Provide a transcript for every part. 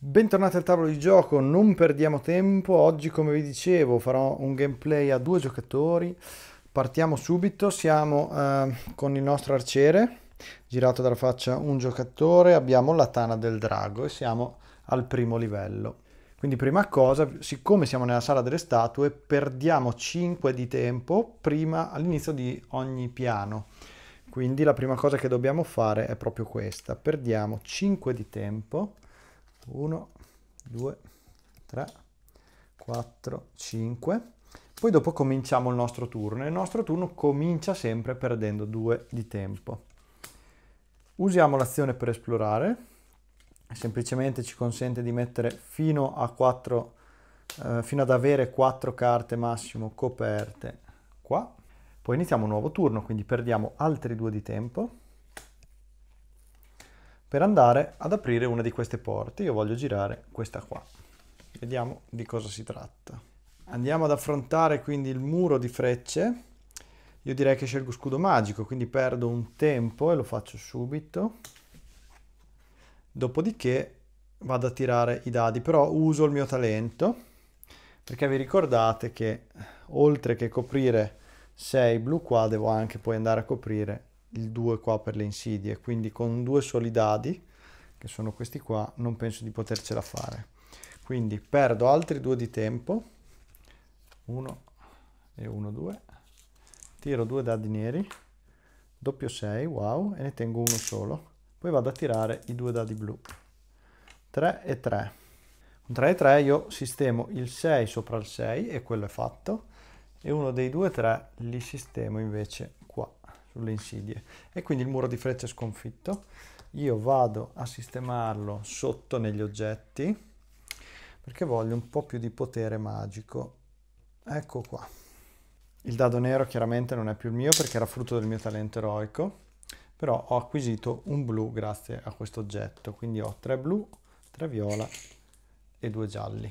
Bentornati al tavolo di gioco, non perdiamo tempo, oggi come vi dicevo farò un gameplay a due giocatori, partiamo subito, siamo eh, con il nostro arciere, girato dalla faccia un giocatore, abbiamo la tana del drago e siamo al primo livello. Quindi prima cosa, siccome siamo nella sala delle statue, perdiamo 5 di tempo prima all'inizio di ogni piano. Quindi la prima cosa che dobbiamo fare è proprio questa, perdiamo 5 di tempo 1, 2, 3, 4, 5. Poi dopo cominciamo il nostro turno il nostro turno comincia sempre perdendo 2 di tempo. Usiamo l'azione per esplorare, semplicemente ci consente di mettere fino a 4 eh, fino ad avere 4 carte massimo coperte qua. Poi iniziamo un nuovo turno, quindi perdiamo altri 2 di tempo per andare ad aprire una di queste porte io voglio girare questa qua vediamo di cosa si tratta andiamo ad affrontare quindi il muro di frecce io direi che scelgo scudo magico quindi perdo un tempo e lo faccio subito dopodiché vado a tirare i dadi però uso il mio talento perché vi ricordate che oltre che coprire 6 blu qua devo anche poi andare a coprire il 2 qua per le insidie, quindi con due soli dadi, che sono questi qua, non penso di potercela fare. Quindi perdo altri due di tempo, 1 e 1, 2, tiro due dadi neri, doppio 6, wow, e ne tengo uno solo. Poi vado a tirare i due dadi blu, 3 e 3. Con 3 e 3 io sistemo il 6 sopra il 6 e quello è fatto, e uno dei due 3 li sistemo invece qua sulle insidie. E quindi il muro di frecce è sconfitto. Io vado a sistemarlo sotto negli oggetti perché voglio un po' più di potere magico. Ecco qua. Il dado nero chiaramente non è più il mio perché era frutto del mio talento eroico, però ho acquisito un blu grazie a questo oggetto, quindi ho tre blu, tre viola e due gialli.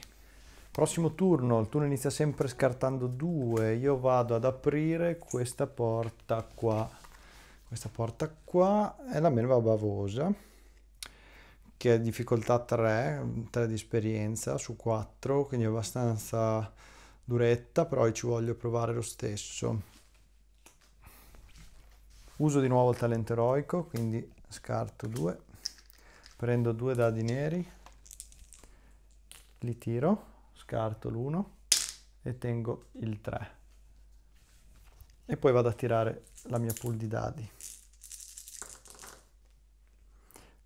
Prossimo turno, il turno inizia sempre scartando due, io vado ad aprire questa porta qua. Questa porta qua è la melva bavosa, che è difficoltà 3, 3 di esperienza su 4, quindi è abbastanza duretta, però ci voglio provare lo stesso. Uso di nuovo il talento eroico, quindi scarto 2, prendo due dadi neri, li tiro scarto l'1 e tengo il 3 e poi vado a tirare la mia pool di dadi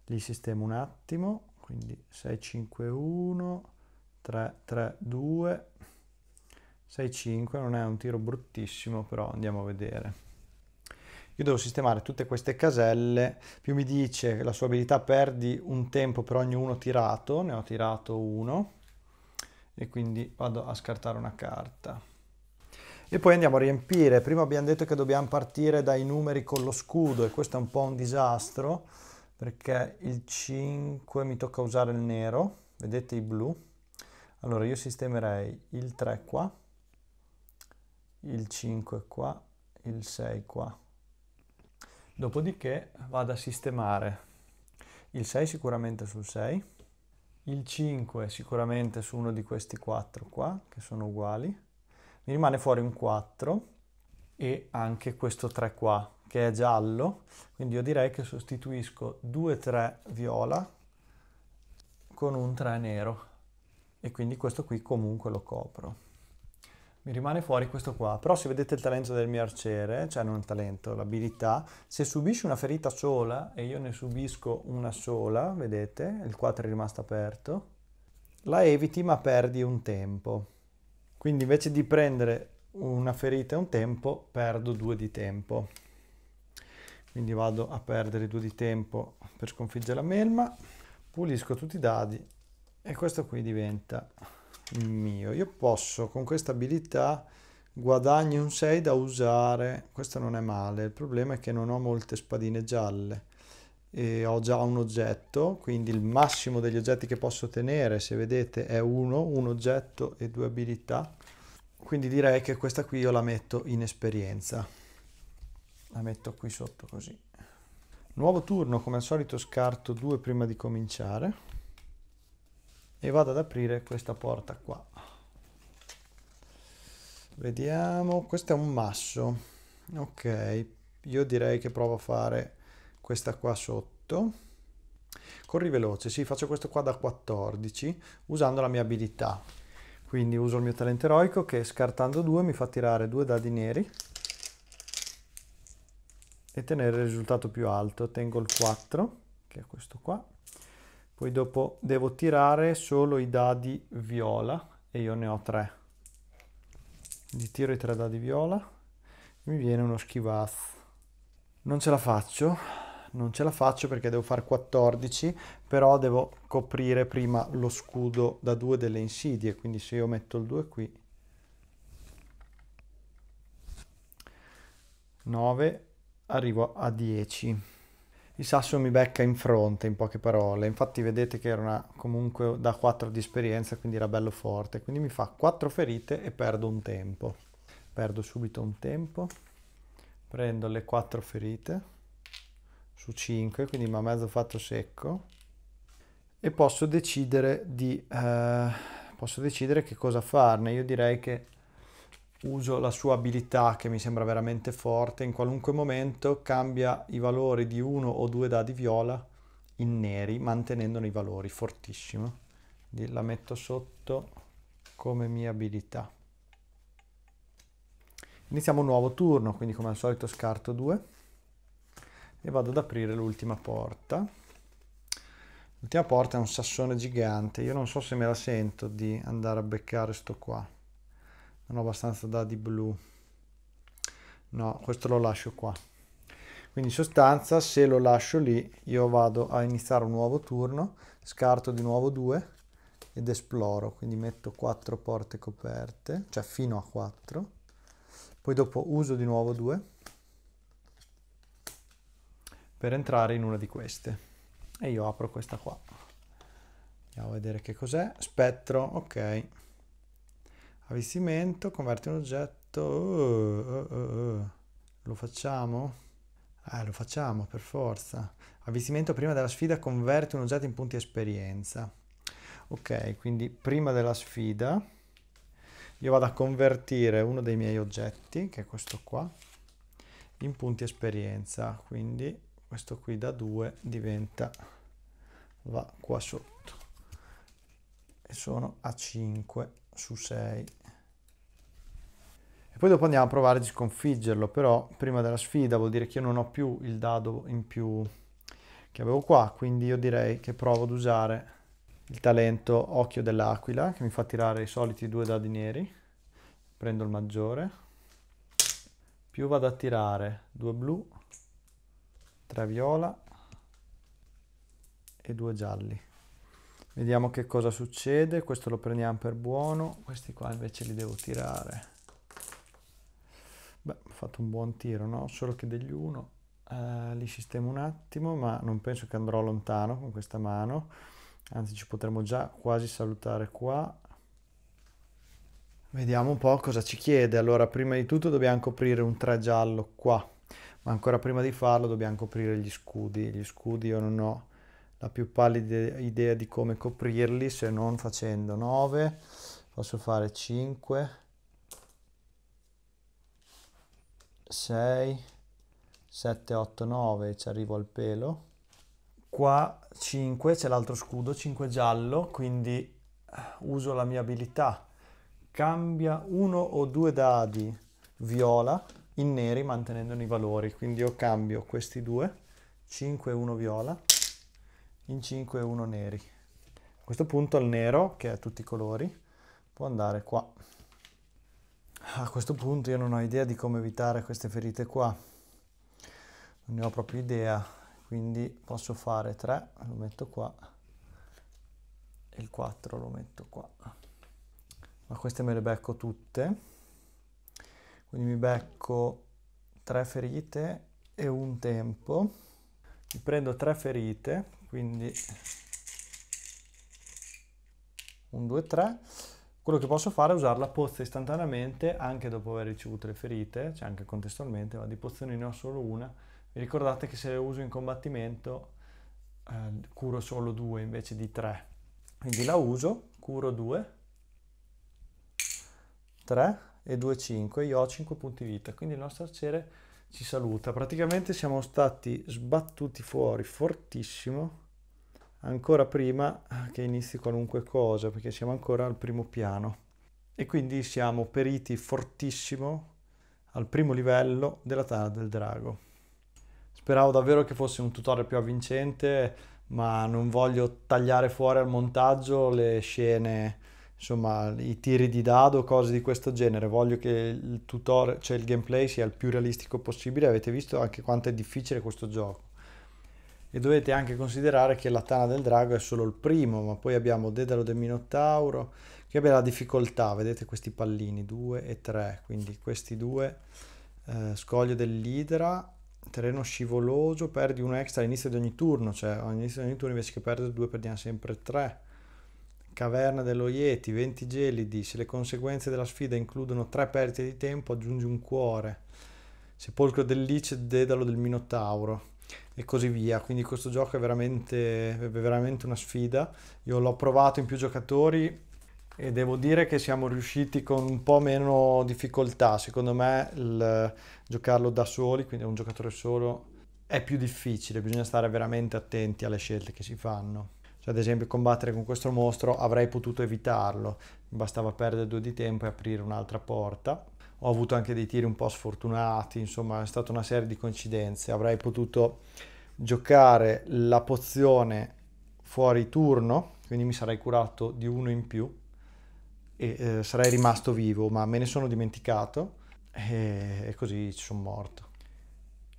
li sistemo un attimo quindi 6 5 1 3 3 2 6 5 non è un tiro bruttissimo però andiamo a vedere io devo sistemare tutte queste caselle più mi dice la sua abilità perdi un tempo per ogni uno tirato ne ho tirato uno e quindi vado a scartare una carta. E poi andiamo a riempire, prima abbiamo detto che dobbiamo partire dai numeri con lo scudo e questo è un po' un disastro perché il 5 mi tocca usare il nero, vedete i blu, allora io sistemerei il 3 qua, il 5 qua, il 6 qua, dopodiché vado a sistemare il 6 sicuramente sul 6, il 5 sicuramente su uno di questi 4 qua, che sono uguali, mi rimane fuori un 4 e anche questo 3 qua, che è giallo, quindi io direi che sostituisco 2, 3 viola con un 3 nero e quindi questo qui comunque lo copro mi rimane fuori questo qua, però se vedete il talento del mio arciere, cioè non il talento, l'abilità, se subisce una ferita sola e io ne subisco una sola, vedete, il 4 è rimasto aperto, la eviti ma perdi un tempo. Quindi invece di prendere una ferita e un tempo, perdo due di tempo. Quindi vado a perdere due di tempo per sconfiggere la melma, pulisco tutti i dadi e questo qui diventa mio. Io posso con questa abilità guadagno un 6 da usare, questo non è male, il problema è che non ho molte spadine gialle e ho già un oggetto, quindi il massimo degli oggetti che posso tenere, se vedete, è uno, un oggetto e due abilità, quindi direi che questa qui io la metto in esperienza, la metto qui sotto così. Nuovo turno, come al solito scarto due prima di cominciare e vado ad aprire questa porta qua vediamo questo è un masso ok io direi che provo a fare questa qua sotto corri veloce sì faccio questo qua da 14 usando la mia abilità quindi uso il mio talento eroico che scartando due mi fa tirare due dadi neri e tenere il risultato più alto tengo il 4 che è questo qua poi dopo devo tirare solo i dadi viola e io ne ho tre. Quindi tiro i tre dadi viola mi viene uno schivazzo. Non ce la faccio, non ce la faccio perché devo fare 14, però devo coprire prima lo scudo da due delle insidie, quindi se io metto il 2 qui 9 arrivo a 10 il Sasso mi becca in fronte, in poche parole. Infatti vedete che era una, comunque da 4 di esperienza, quindi era bello forte. Quindi mi fa 4 ferite e perdo un tempo. Perdo subito un tempo. Prendo le 4 ferite su 5, quindi mi ha mezzo fatto secco. E posso decidere di... Eh, posso decidere che cosa farne. Io direi che uso la sua abilità che mi sembra veramente forte, in qualunque momento cambia i valori di uno o due dadi viola in neri, mantenendone i valori, fortissimo. Quindi la metto sotto come mia abilità. Iniziamo un nuovo turno, quindi come al solito scarto 2 e vado ad aprire l'ultima porta. L'ultima porta è un sassone gigante, io non so se me la sento di andare a beccare sto qua hanno abbastanza da di blu no questo lo lascio qua quindi in sostanza se lo lascio lì io vado a iniziare un nuovo turno scarto di nuovo due ed esploro quindi metto quattro porte coperte cioè fino a 4 poi dopo uso di nuovo due per entrare in una di queste e io apro questa qua andiamo a vedere che cos'è spettro ok Avvistamento, converti un oggetto. Oh, oh, oh, lo facciamo? Eh, lo facciamo per forza. Avvistamento prima della sfida, converti un oggetto in punti esperienza. Ok, quindi prima della sfida io vado a convertire uno dei miei oggetti, che è questo qua, in punti esperienza. Quindi questo qui da 2 diventa, va qua sotto. E sono a 5 su 6. Poi dopo andiamo a provare di sconfiggerlo, però prima della sfida vuol dire che io non ho più il dado in più che avevo qua, quindi io direi che provo ad usare il talento Occhio dell'Aquila, che mi fa tirare i soliti due dadi neri. Prendo il maggiore, più vado a tirare due blu, tre viola e due gialli. Vediamo che cosa succede, questo lo prendiamo per buono, questi qua invece li devo tirare. Beh, ho fatto un buon tiro, no? Solo che degli uno. eh, li sistemo un attimo, ma non penso che andrò lontano con questa mano. Anzi, ci potremmo già quasi salutare qua. Vediamo un po' cosa ci chiede. Allora, prima di tutto dobbiamo coprire un 3 giallo qua, ma ancora prima di farlo dobbiamo coprire gli scudi. Gli scudi io non ho la più pallida idea di come coprirli se non facendo 9 posso fare 5 6, 7, 8, 9 ci arrivo al pelo. Qua 5 c'è l'altro scudo, 5 giallo, quindi eh, uso la mia abilità. Cambia uno o due dadi viola in neri mantenendone i valori. Quindi io cambio questi due, 5 e 1 viola, in 5 e 1 neri. A questo punto il nero, che è tutti i colori, può andare qua. A questo punto io non ho idea di come evitare queste ferite qua, non ne ho proprio idea, quindi posso fare 3, lo metto qua, e il 4 lo metto qua. Ma queste me le becco tutte, quindi mi becco 3 ferite e un tempo. Mi prendo 3 ferite, quindi 1, 2, 3 quello che posso fare è usare la pozza istantaneamente anche dopo aver ricevuto le ferite, cioè anche contestualmente, ma di pozioni ne ho solo una. Vi ricordate che se le uso in combattimento eh, curo solo due invece di tre. Quindi la uso, curo due, tre e due cinque, Io ho cinque punti vita, quindi il nostro arciere ci saluta. Praticamente siamo stati sbattuti fuori fortissimo ancora prima che inizi qualunque cosa, perché siamo ancora al primo piano. E quindi siamo periti fortissimo al primo livello della tana del drago. Speravo davvero che fosse un tutorial più avvincente, ma non voglio tagliare fuori al montaggio le scene, insomma, i tiri di dado, cose di questo genere. Voglio che il tutorial, cioè il gameplay sia il più realistico possibile. Avete visto anche quanto è difficile questo gioco e dovete anche considerare che la tana del drago è solo il primo, ma poi abbiamo Dedalo del Minotauro, che abbia la difficoltà, vedete questi pallini, 2 e 3, quindi questi due, eh, scoglio dell'idra, terreno scivoloso, perdi un extra all'inizio di ogni turno, cioè all'inizio di ogni turno invece che perdere due perdiamo sempre tre. Caverna dello Yeti, 20 gelidi, se le conseguenze della sfida includono tre perdite di tempo aggiungi un cuore. Sepolcro del dell'Ice, Dedalo del Minotauro e così via. Quindi questo gioco è veramente, è veramente una sfida. Io l'ho provato in più giocatori e devo dire che siamo riusciti con un po' meno difficoltà. Secondo me il, giocarlo da soli, quindi un giocatore solo, è più difficile. Bisogna stare veramente attenti alle scelte che si fanno. Cioè, ad esempio, combattere con questo mostro avrei potuto evitarlo, bastava perdere due di tempo e aprire un'altra porta ho avuto anche dei tiri un po' sfortunati, insomma è stata una serie di coincidenze, avrei potuto giocare la pozione fuori turno, quindi mi sarei curato di uno in più e eh, sarei rimasto vivo, ma me ne sono dimenticato e, e così ci sono morto.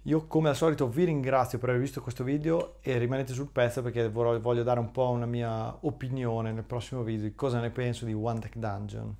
Io come al solito vi ringrazio per aver visto questo video e rimanete sul pezzo perché voglio dare un po' una mia opinione nel prossimo video di cosa ne penso di One Tech Dungeon.